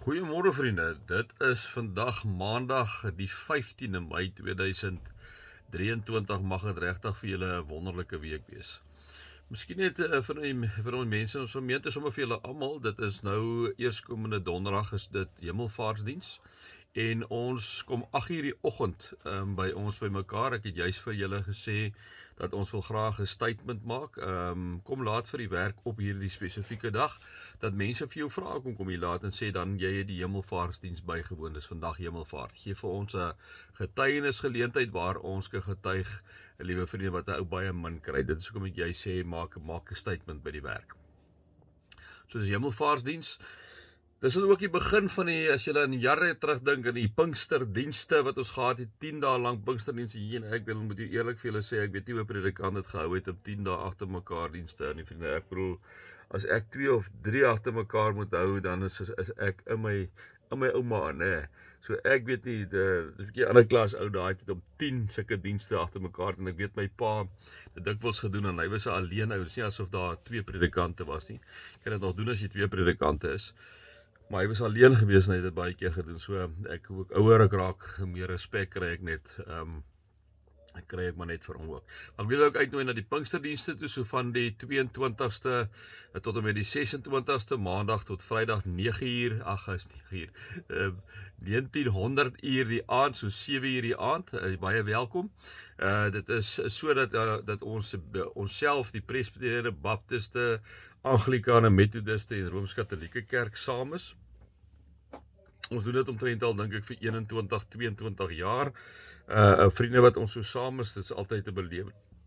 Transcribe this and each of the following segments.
Goeiemôre vriende. Dit is vandag Maandag die 15de Mei 2023. Mag dit regtig vir julle 'n wonderlike week wees. Miskien het eh, van die van ons mense in ons gemeente sommer vir julle almal, dit is nou eerskomende donderdag is dit Hemelvaartsdiens en ons kom 8 uur die oggend um, by ons bymekaar. Ek het juis vir julle gesê dat ons wil graag 'n statement maak. Ehm um, kom laat vir die werk op hierdie spesifieke dag dat mense vir jou vra kom kom hier laat en sê dan jy het die hemelvaartsdiens bygewoon. Dis vandag hemelvaart. Gee vir ons 'n getuienisgeleentheid waar ons kan getuig, liewe vriende wat 'n ou baie min kry. Dit is hoekom ek jy sê maak maak 'n statement by die werk. So dis hemelvaartsdiens. Dis ook die begin van die as jy dan jare terugdink aan die Pinksterdienste wat ons gehad het 10 dae lank Pinksterdienste hier en ek wil moet eerlik vir julle sê ek weet nie hoe predikant dit gehou het op 10 dae agter mekaar dienste nie vriende ek bedoel as ek 2 of 3 agter mekaar moet hou dan is, is ek in my in my ouma nê so ek weet nie dis 'n bietjie ander klas ou daai tyd om 10 sulke dienste agter mekaar en ek weet my pa het dit wels gedoen en hy was 'n alleen ou dis nie asof daar twee predikante was nie kan dit nog doen as jy twee predikante is maar hy was alleen gewees en hy het dit baie keer gedoen. So ek hoe ek ouer ek raak, hoe meer respek kry ek net. Ehm um, ek kry ek maar net vir hom ook. Maar ek wil ook uitnooi na die Pinksterdienste toe so van die 22ste eh, tot en met die 26ste Maandag tot Vrydag 9uur, ag, is 9uur. Ehm uh, 1900 uur die aand, so 7uur die aand. Uh, baie welkom. Uh dit is sodat uh, dat ons uh, onsself die Presbyterianse Baptiste Anglikane, Methodiste en Rooms-Katolieke Kerk saam is. Ons doen dit omtrent al dink ek vir 21, 22 jaar. Uh, uh vriende wat ons so saam is, dit is altyd 'n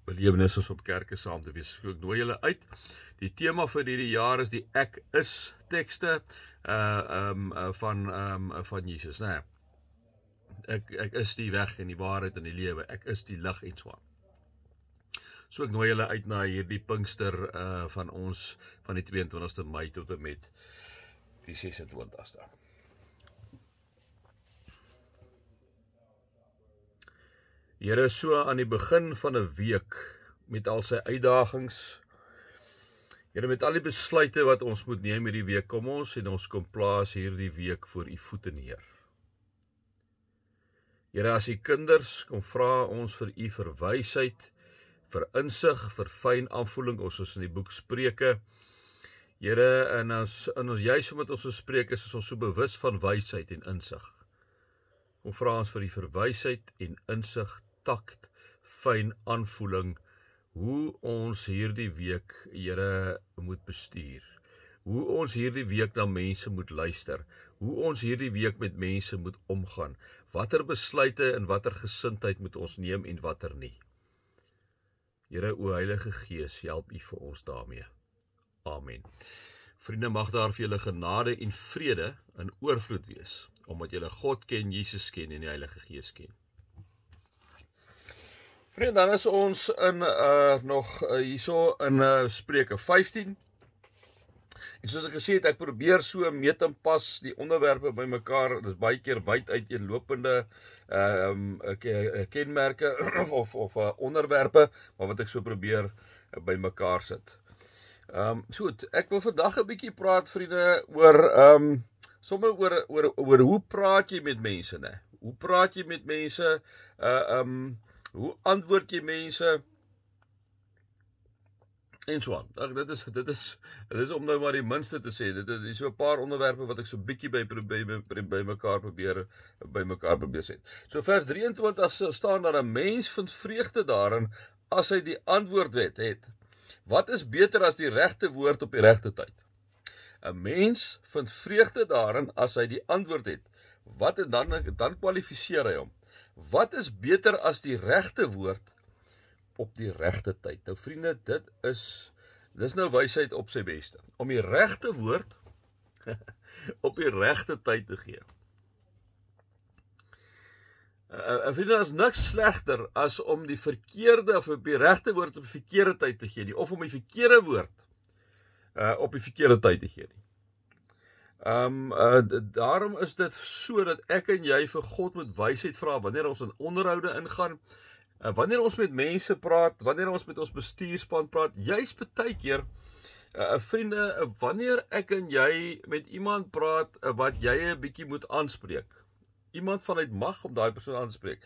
belewenis om op kerke saam te wees. Ek nooi julle uit. Die tema vir hierdie jaar is die ek is tekste uh ehm um, uh, van ehm um, uh, van Jesus, né? Nee. Ek ek is die weg en die waarheid en die lewe. Ek is die lig en swaar. So So ek nooi julle uit na hierdie Pinkster uh van ons van die 22ste Mei tot en met die 26ste. Here so aan die begin van 'n week met al sy uitdagings. Here met al die besluite wat ons moet neem hierdie week, kom ons en ons kom plaas hierdie week voor u voete neer. Here as u kinders kom vra ons vir u verwysheid vir insig, vir fyn aanvoeling, ons is in die boek Spreuke. Here, en as in ons juis omdat ons ons spreek is, is ons so bewus van wysheid en insig. Kom vra ons vir die verwysheid en insig, takt, fyn aanvoeling hoe ons hierdie week, Here, moet bestuur. Hoe ons hierdie week na mense moet luister, hoe ons hierdie week met mense moet omgaan. Watter besluite en watter gesindheid moet ons neem en watter nie? Here o Heilige Gees, help U vir ons daarmee. Amen. Vriende, mag daar vir julle genade en vrede in oorvloed wees, omdat julle God ken, Jesus ken en die Heilige Gees ken. Vriende, dan is ons in uh nog uh, hierso in uh Spreuke 15 En soos ek gesê het, ek probeer so met en pas die onderwerpe by mekaar. Dit is baie keer wyd uiteenlopende ehm uh, um, kenmerke of of of uh, eh, onderwerpe, maar wat ek so probeer eh, by mekaar sit. Ehm um, so goed, ek wil vandag 'n bietjie praat vriende oor ehm um, somme oor, oor oor hoe praat jy met mense, né? Hoe praat jy met mense? Uh ehm um, hoe antwoord jy mense? en so aan. Ag dit is dit is dit is om nou maar die minste te sê. Dit is so 'n paar onderwerpe wat ek so bietjie by by by mekaar probeer by mekaar probeer sê. So vers 23 staan daar 'n mens vind vreugde daarin as hy die antwoord weet het. Wat is beter as die regte woord op die regte tyd? 'n Mens vind vreugde daarin as hy die antwoord het. Wat en dan dan kwalifiseer hy hom. Wat is beter as die regte woord op die regte tyd. Nou vriende, dit is dis nou wysheid op sy beste. Om die regte woord op die regte tyd te gee. Ek eh, eh, eh, vind daar's niks slegter as om die verkeerde of op die regte woord op die verkeerde tyd te gee, die of om die verkeerde woord uh op die verkeerde tyd te gee. Um uh daarom is dit sodat ek en jy vir God met wysheid vra wanneer ons in onderhoude ingaan uh, wanneer ons met mense praat, wanneer ons met ons bestuurspan praat, juis baie keer 'n uh, eh, eh, vriende, uh, wanneer ek en jy met iemand praat uh, wat jy 'n bietjie moet aanspreek. Iemand vanuit mag om daai persoon aan te spreek.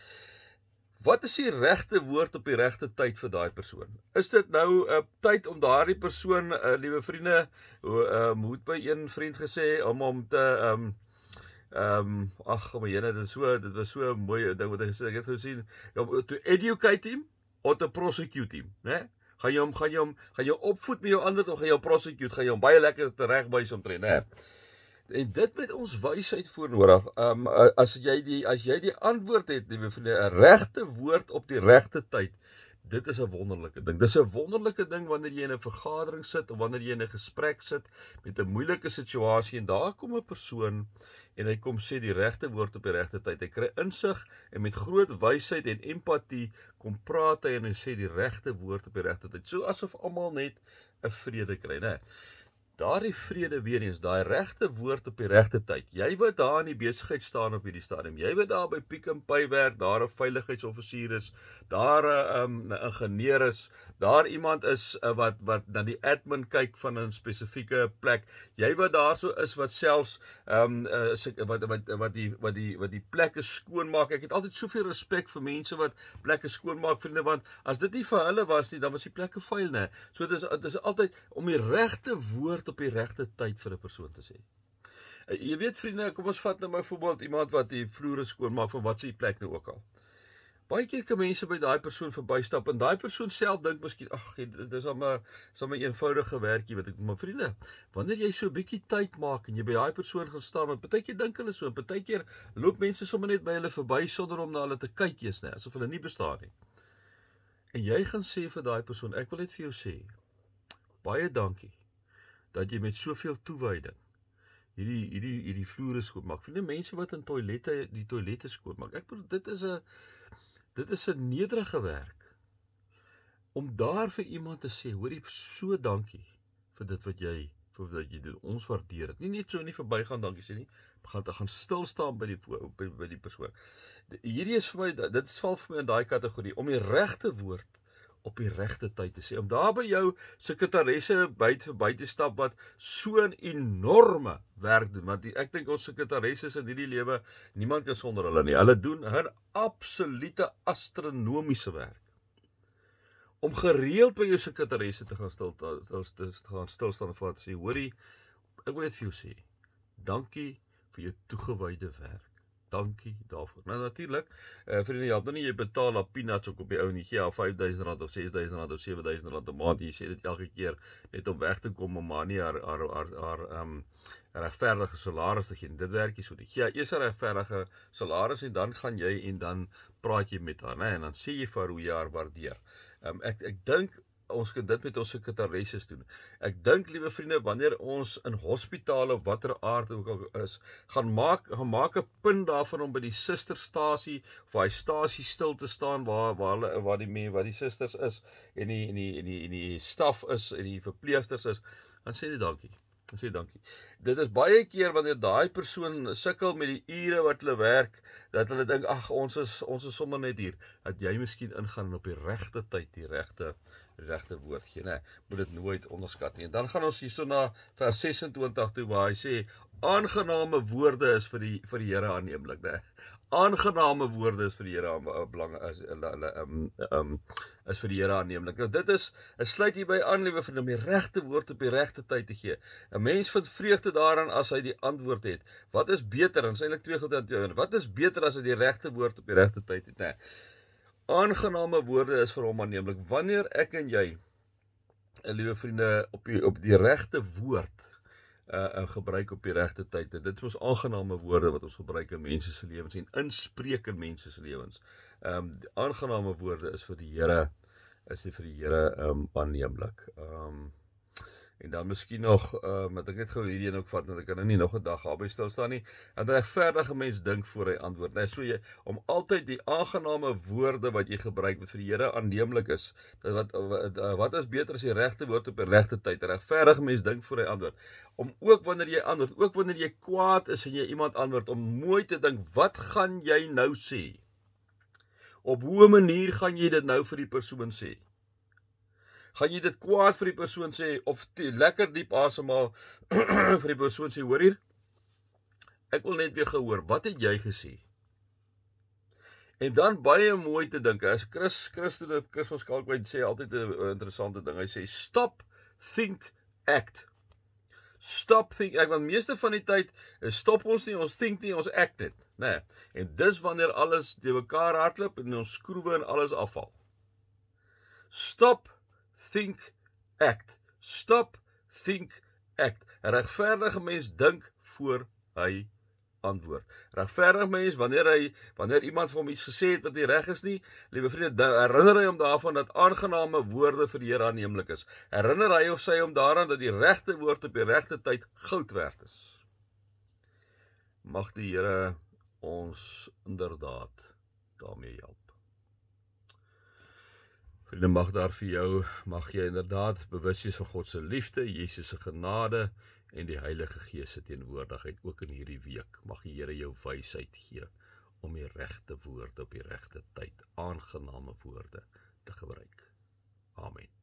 Wat is die regte woord op die regte tyd vir daai persoon? Is dit nou 'n uh, tyd om daardie persoon, uh, liewe vriende, uh, uh, ehm, moet by een vriend gesê om hom te um, Ehm um, ag my Here, dit is so dit was so 'n mooi ding wat ek gesê ek het gesien ja, to educate him of to prosecute him, né? Nee? Gaan jy hom gaan jy hom gaan jy opvoed met jou ander of gaan jy hom prosecute? Gaan jy hom baie lekker teregwys om te tree, né? En dit met ons wysheid voor nodig. Ehm um, as jy die as jy die antwoord het, die regte woord op die regte tyd, Dit is 'n wonderlike ding. Dis 'n wonderlike ding wanneer jy in 'n vergadering sit of wanneer jy in 'n gesprek sit met 'n moeilike situasie en daar kom 'n persoon en hy kom sê die regte woord op die regte tyd. Hy kry insig en met groot wysheid en empatie kom praat hy en hy sê die regte woord op die regte tyd. So asof almal net 'n vrede kry, né? Nee daardie vrede weer eens, daai regte woord op die regte tyd. Jy wat daar in die besigheid staan op hierdie stadium, jy wat daar by Pick n Pay werk, daar 'n veiligheidsoffisier is, daar 'n um, ingenieur is, daar iemand is uh, wat wat dan die admin kyk van 'n spesifieke plek. Jy wat daarso is wat selfs ehm um, uh, wat, wat wat wat die wat die wat die plekke skoonmaak. Ek het altyd soveel respek vir mense wat plekke skoonmaak, vriende, want as dit nie vir hulle was nie, dan was die plekke vuil, né? So dis dis altyd om die regte woord op die regte tyd vir 'n persoon te sê. Eh, jy weet vriende, kom ons vat nou my voorbeeld iemand wat die vloere skoonmaak van wat se plek nou ook al. Baie keer kom mense by daai persoon verbystap en daai persoon self dink miskien ag, dit is sommer sommer 'n eenvoudige werkie wat ek met my vriende. Wanneer jy so 'n bietjie tyd maak en jy by daai persoon gaan staan, want baie keer dink hulle so, baie keer loop mense sommer net by hulle verby sonder om na hulle te kyk eens nê, asof hulle nie bestaan nie. En jy gaan sê vir daai persoon, ek wil net vir jou sê baie dankie dat jy met soveel toewyding hierdie hierdie hierdie vloere skoonmaak. Vind jy mense wat in toilette die toilette skoonmaak? Ek bedoel dit is 'n dit is 'n nederige werk om daar vir iemand te sê, hoorie so dankie vir dit wat jy of dat jy dit ons waardeer dit. Nie net so nie verbygaan dankie sê nie. Gaan gaan stil staan by die by, by die persoon. Hierdie is vir my dit val vir my in daai kategorie om die regte woord op die regte tyd te sê. Om daar by jou sekretarisse byt vir by te stap wat so 'n enorme werk doen want die, ek dink ons sekretarisse in hierdie lewe niemand kan sonder hulle nie. Hulle doen 'n absolute astronomiese werk. Om gereeld by jou sekretarisse te gaan stil daar's dis gaan stil staan en vat sê hoorie ek wil net vir jou sê dankie vir jou toegewyde werk. Dankie daarvoor. Nou natuurlik, eh uh, vriende, jy help nou nie jy betaal op peanuts ook op die ou en jy gee al R5000 of R6000 of R7000 'n maand. Jy sê dit elke keer net om weg te kom om maar nie haar haar haar haar ehm um, regverdige salaris te gee. Dit werk nie so nie. Jy gee eers 'n regverdige salaris en dan gaan jy en dan praat jy met haar, né? En dan sê jy vir hoe jy haar waardeer. Ehm um, ek ek dink ons kan dit met ons sekretarisse doen. Ek dink liewe vriende, wanneer ons in hospitale watter aard ook al is, gaan maak gaan maak 'n punt daarvan om by die susterstasie of hy stasie stil te staan waar waar hulle waar die mense, waar die susters is en die en die en die en die staf is en die verpleegsters is, dan sê dit dankie. Ons sê dankie. Dit is baie keer wanneer daai persoon sukkel met die ure wat hulle werk, dat hulle dink ag ons is ons is sommer net hier dat jy miskien ingaan op die regte tyd, die regte regte woord gee, né? Moet dit nooit onderskat nie. En dan gaan ons hierso na vers 26 toe waar hy sê aangename woorde is vir die vir die Here aanneemlik, né? Aangename woorde is vir die Here eh, belang is eh, hulle um um is vir die Here aanneemlik. Nou dit is 'n sluit hierby aan liewe vriende om die regte woord op die regte tyd te gee. 'n Mens vind vreugde daaraan as hy die antwoord het. Wat is beter? Ons eintlik twee gedagte. Wat is beter as hy die regte woord op die regte tyd het, né? Nee aangename woorde is vir hom aanneemlik wanneer ek en jy 'n eh, liewe vriende op die, op die regte woord uh gebruik op die regte tyd. Dit is ons aangename woorde wat ons gebruik in mense se lewens en inspreek in mense se lewens. Um ehm, die aangename woorde is vir die Here is dit vir die Here um aanneemlik. Um en dan miskien nog uh eh, met ek net gou hierdie een ook vat want ek kan nou nie nog 'n dag naby stil staan nie. En dan regverdige mens dink voor hy antwoord. Net so jy om altyd die aangename woorde wat jy gebruik wat vir die Here aanneemlik is. Dat wat wat eh, is beter as die regte woord op die regte tyd? Regverdige mens dink voor hy antwoord. Om ook wanneer jy antwoord, ook wanneer jy kwaad is en jy iemand antwoord om mooi te dink, wat gaan jy nou sê? Op watter manier gaan jy dit nou vir die persoon sê? gaan jy dit kwaad vir die persoon sê of die, lekker diep asemhaal vir die persoon sê hoor hier ek wil net weer gehoor wat het jy gesê en dan baie mooi te dink as Chris Christus op Christus kalkwyd sê altyd 'n interessante ding hy sê stop think act stop think ek want meeste van die tyd stop ons nie ons think nie ons act dit nê nee. en dis wanneer alles te mekaar hardloop en ons skroewe en alles afval stop think, act. Stop, think, act. Regverdige mens dink voor hy antwoord. Regverdige mens wanneer hy wanneer iemand vir hom iets gesê het wat nie reg is nie, liewe vriende, herinner hy hom daaraan dat aangename woorde vir die Here aanneemlik is. Herinner hy of sy hom daaraan dat die regte woord op die regte tyd goud werd is. Mag die Here ons inderdaad daarmee help. Vrede mag daar vir jou, mag jy inderdaad bewus wees van God se liefde, Jesus se genade en die Heilige Gees se teenwoordigheid ook in hierdie week. Mag die Here jou wysheid gee om die regte woorde op die regte tyd, aangename woorde te gebruik. Amen.